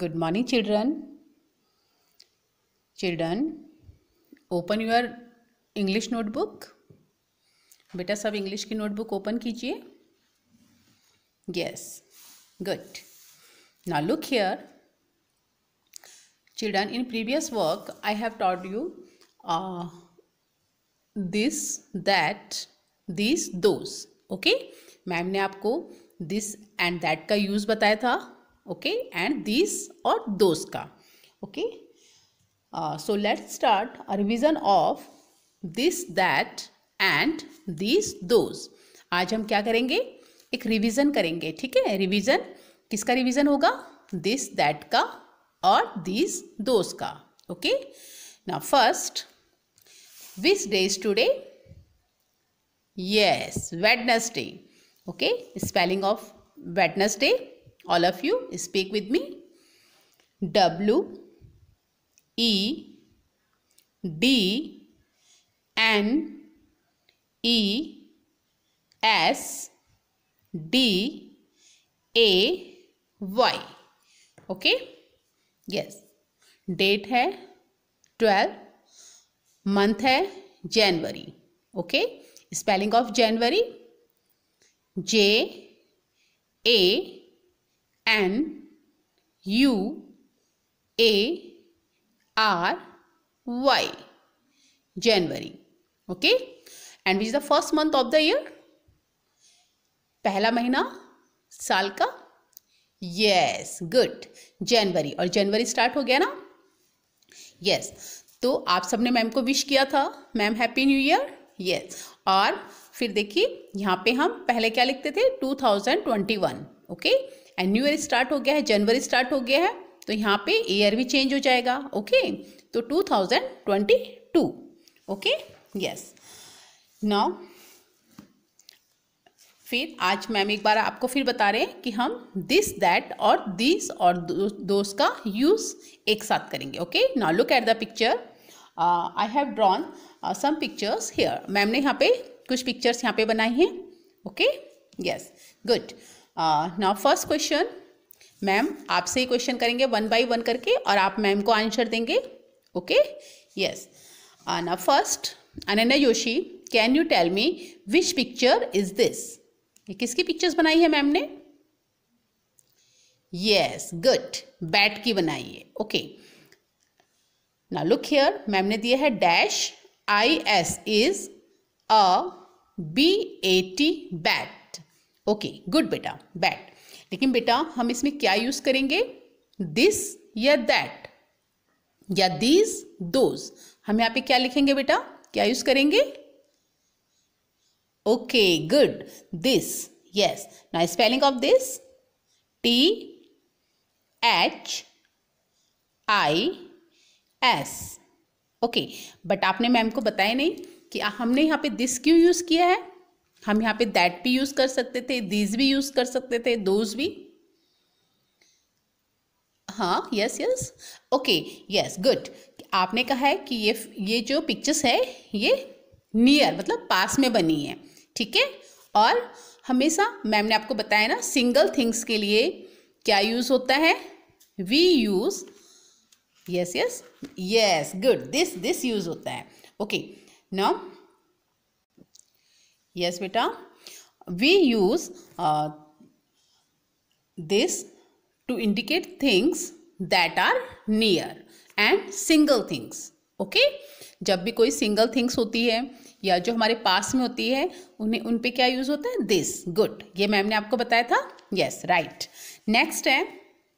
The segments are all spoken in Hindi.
Good morning children children open your English notebook बेटा सब इंग्लिश की नोटबुक ओपन कीजिए यस गुड ना look here children in previous work I have taught you this that this those okay ma'am ने आपको दिस एंड दैट का यूज़ बताया था ओके एंड दिस और दोस्त का okay so let's start a revision of this that and this those आज हम क्या करेंगे एक रिविज़न करेंगे ठीक है रिविजन किसका रिविज़न होगा दिस दैट का और दिस दोज का ओके ना first which day is today yes Wednesday okay spelling of Wednesday all of you speak with me w e d n e s d a y okay yes date है ट्वेल्व मंथ है जनवरी okay spelling of January J A N U A R Y January okay and which is the first month of the year पहला महीना साल का यस गुड जनवरी और जनवरी स्टार्ट हो गया ना यस yes. तो आप सबने मैम को विश किया था ma'am happy new year yes और फिर देखिए यहाँ पे हम पहले क्या लिखते थे 2021 okay okay? And new year start हो गया है जनवरी स्टार्ट हो गया है तो यहाँ पे ईयर भी चेंज हो जाएगा ओके तो 2022 ओके यस नाउ फिर आज मैम एक बार आपको फिर बता रहे हैं कि हम दिस दैट और दिस और दोस्त का यूज़ एक साथ करेंगे okay now look at the picture I have drawn some pictures here ma'am ने यहाँ पे कुछ पिक्चर्स यहाँ पे बनाई हैं okay yes good now first question ma'am आपसे ही क्वेश्चन करेंगे वन बाई वन करके और आप मैम को आंसर देंगे okay yes now first Ananya Joshi can you tell me which picture is this किसकी पिक्चर्स बनाई है मैम ने यस गुड बैट की बनाई है ओके ना लुक हियर मैम ने दिया है dash I S is a B A T bat okay good बेटा बैट लेकिन बेटा हम इसमें क्या यूज करेंगे दिस या दैट या दीज दोज हम यहां पे क्या लिखेंगे बेटा क्या यूज करेंगे ओके गुड दिस यस ना spelling of this T H I S okay but आपने मैम को बताया नहीं कि हमने यहां पे दिस क्यों यूज किया है हम यहाँ पे दैट भी यूज कर सकते थे दीज भी यूज कर सकते थे दोज भी हाँ yes yes okay yes good आपने कहा है कि ये ये जो पिक्चर्स है ये नियर मतलब पास में बनी है ठीक है और हमेशा मैम ने आपको बताया ना सिंगल थिंग्स के लिए क्या यूज होता है we use yes yes yes good this this use होता है ओके okay, नाउ yes beta we use uh, this to indicate things that are near and single things okay okay? जब भी कोई सिंगल थिंग्स होती है या जो हमारे पास में होती है उन्हें उन पे क्या यूज़ होता है दिस गुड ये मैम ने आपको बताया था यस राइट नेक्स्ट है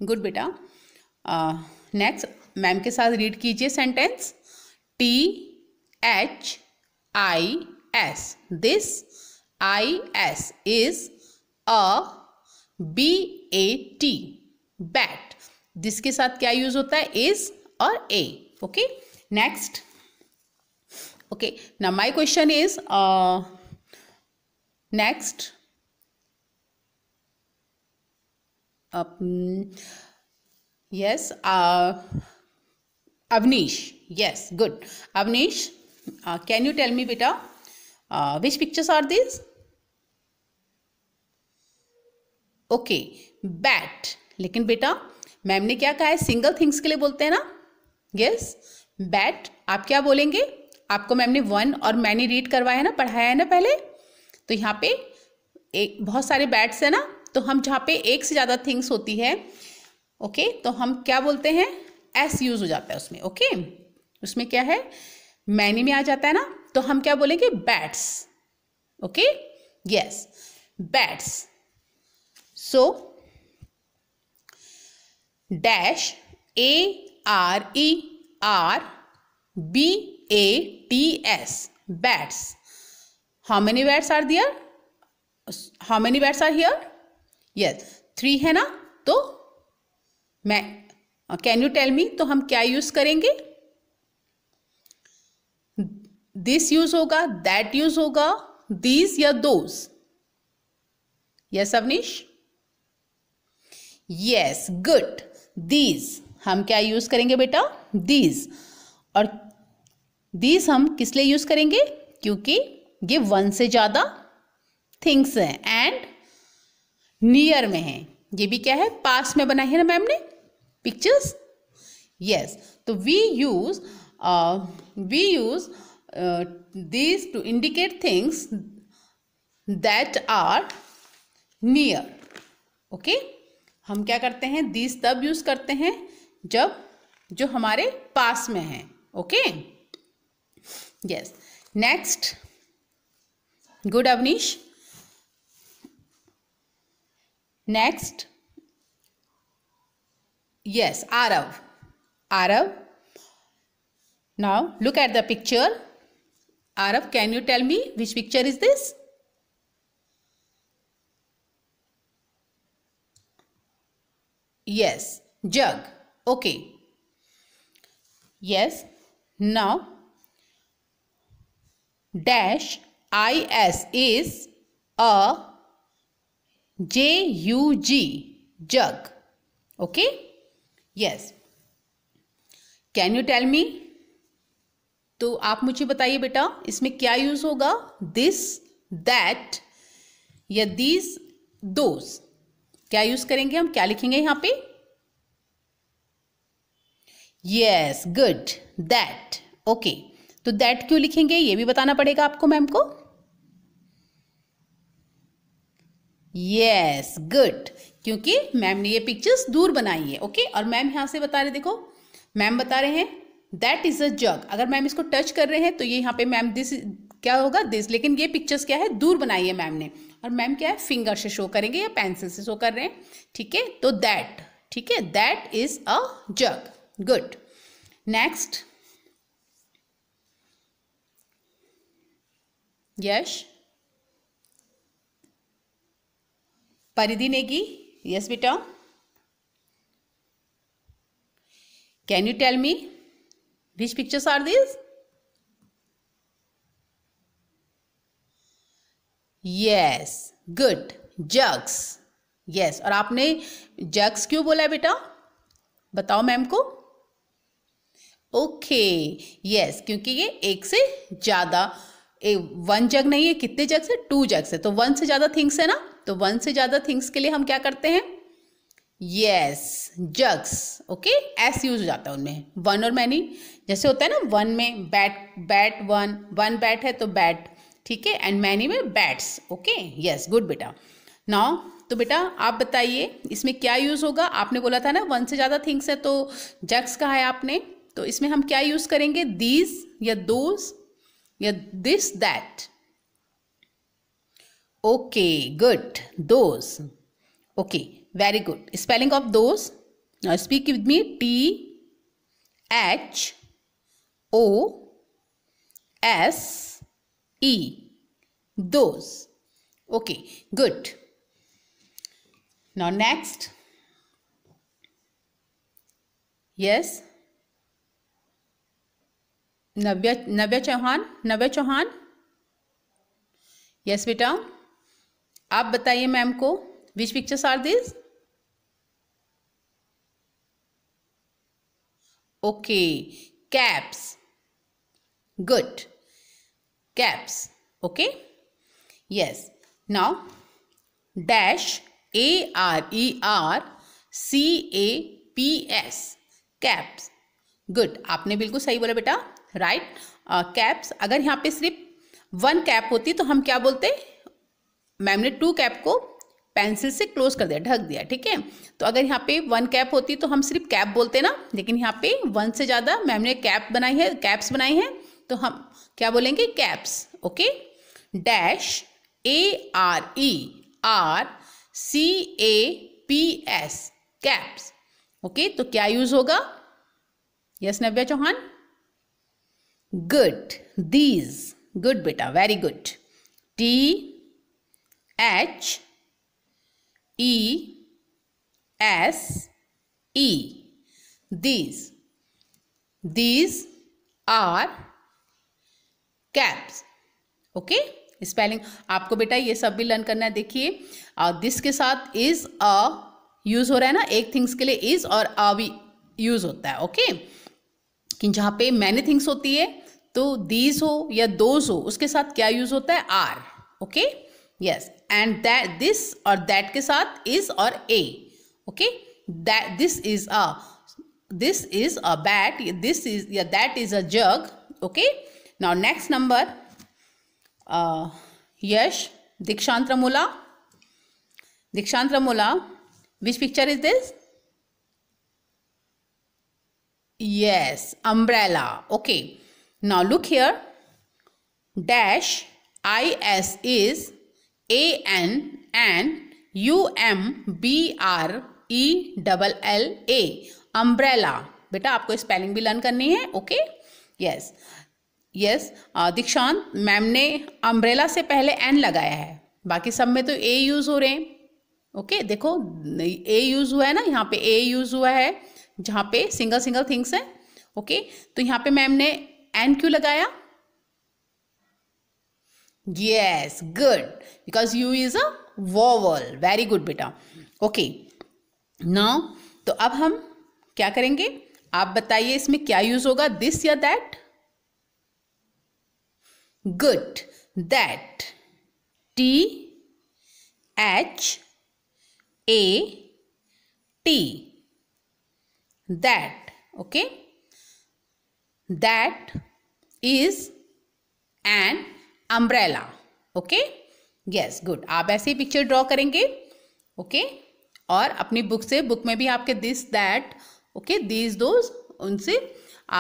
गुड बेटा नेक्स्ट uh, मैम के साथ रीड कीजिए sentence T H I S this I S is a B A T bat this के साथ क्या यूज होता है इज और ए ओके नेक्स्ट ओके ना my question is next yes Avneesh yes good Avneesh can you tell me बेटा Uh, which pictures are these? Okay bat लेकिन बेटा मैम ने क्या कहा है सिंगल थिंग्स के लिए बोलते हैं ना यस बैट आप क्या बोलेंगे आपको मैम ने वन और मैंने रीड करवाया है ना पढ़ाया है ना पहले तो यहाँ पे एक बहुत सारे बैट्स है ना तो हम जहाँ पे एक से ज़्यादा थिंग्स होती है ओके तो हम क्या बोलते हैं एस यूज हो जाता है उसमें ओके उसमें क्या है मैनी में आ जाता है ना तो हम क्या बोलेंगे bats okay yes bats so dash A R E R B A T S bats how many bats are there how many bats are here yes three है ना तो मैं कैन यू टेल मी तो हम क्या यूज करेंगे दिस यूज होगा दैट यूज होगा दीज या those yes Avneesh yes good these हम क्या यूज करेंगे बेटा दीज और दीज हम किस लिए यूज करेंगे क्योंकि ये वन से ज़्यादा थिंग्स हैं एंड नियर में हैं ये भी क्या है पास में बनाई है ना मैम ने पिक्चर्स यस तो we use we use Uh, these to indicate things that are near okay हम क्या करते हैं दीज तब यूज करते हैं जब जो हमारे पास में है okay yes next good Avneesh next yes Aarav Aarav now look at the picture Arab, can you tell me which picture is this? Yes, jug. Okay. Yes. Now, dash is is a J U G jug. Okay. Yes. Can you tell me तो आप मुझे बताइए बेटा इसमें क्या यूज होगा दिस दैट या दीज दोज क्या यूज करेंगे हम क्या लिखेंगे यहां पे यस गुड दैट ओके तो दैट क्यों लिखेंगे ये भी बताना पड़ेगा आपको मैम को यस गुड क्योंकि मैम ने ये पिक्चर्स दूर बनाई है ओके okay? और मैम यहां से बता रहे देखो मैम बता रहे हैं दैट इज अ जग अगर मैम इसको टच कर रहे हैं तो ये यहाँ पे मैम दिस क्या होगा दिस लेकिन ये पिक्चर्स क्या है दूर बनाई है मैम ने और मैम क्या है फिंगर से शो करेंगे या पेंसिल से शो कर रहे हैं ठीक है तो दैट ठीक है that is a jug good next Yash Paridhi Negi yes बेटा can you tell me Which pictures are these? yes good jugs yes और आपने jugs क्यों बोला बेटा बताओ मैम को ओके यस क्योंकि ये एक से ज़्यादा वन जग नहीं है कितने जग तो से टू जग से तो वन से ज़्यादा थिंग्स है ना तो वन से ज़्यादा थिंग्स के लिए हम क्या करते हैं यस जग्स ओके एस यूज हो जाता है उनमें वन और मैनी जैसे होता है ना वन में bat bat one one bat है तो बैट ठीक है एंड मैनी में बैट्स ओके यस गुड बेटा नाउ तो बेटा आप बताइए इसमें क्या यूज़ होगा आपने बोला था ना वन से ज़्यादा थिंग्स है तो जग्स कहा है आपने तो इसमें हम क्या यूज़ करेंगे दीज या दोज या this that okay good those okay very good spelling of those now speak with me t h o s e those okay good now next yes navya navya chauhan navya chauhan yes beta aap bataiye ma'am ko which pictures are these okay caps good caps okay yes now dash A R E R C A P S caps good आपने बिल्कुल सही बोला बेटा राइट कैप्स uh, अगर यहाँ पे सिर्फ वन कैप होती तो हम क्या बोलते मैम ने टू कैप को पेंसिल से क्लोज कर दिया ढक दिया ठीक है तो अगर यहाँ पे वन कैप होती तो हम सिर्फ कैप बोलते ना लेकिन यहाँ पे वन से ज़्यादा मैम ने कैप बनाई है कैप्स बनाई हैं तो हम क्या बोलेंगे caps okay dash A R E R C A P S caps okay तो क्या यूज होगा yes Navya Chauhan good these good बेटा very good T H E, S, E. These. These are caps okay spelling आपको बेटा ये सब भी लर्न करना है देखिए दिस uh, के साथ इज अ यूज हो रहा है ना एक थिंग्स के लिए इज और अ भी यूज होता है ओके कि जहाँ पे मैनी थिंग्स होती है तो दीज हो या दोज हो उसके साथ क्या यूज होता है are okay okay? yes and that this or that ke saath is or a okay that this is a this is a bat this is yeah that is a jug okay now next number uh yes, dikshantramula dikshantramula which picture is this yes umbrella okay now look here dash is is A N N U M B R E double L A umbrella बेटा आपको स्पेलिंग भी लर्न करनी है okay yes yes Dikshant ma'am ने अम्ब्रेला से पहले एन लगाया है बाकी सब में तो ए यूज़ हो रहे हैं ओके okay, देखो ए यूज़ हुआ है ना यहाँ पे ए यूज़ हुआ है जहाँ पे सिंगल सिंगल थिंग्स हैं ओके okay, तो यहाँ पे मैम ने एन क्यू लगाया Yes, good. Because U is a vowel. Very good बेटा. Okay. Now, तो अब हम क्या करेंगे आप बताइए इसमें क्या यूज होगा दिस या that good that T H A T that okay that is and umbrella okay yes good आप ऐसे ही पिक्चर ड्रॉ करेंगे ओके okay? और अपनी बुक से बुक में भी आपके this that okay this those उनसे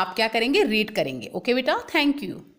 आप क्या करेंगे रीड करेंगे ओके बेटा थैंक यू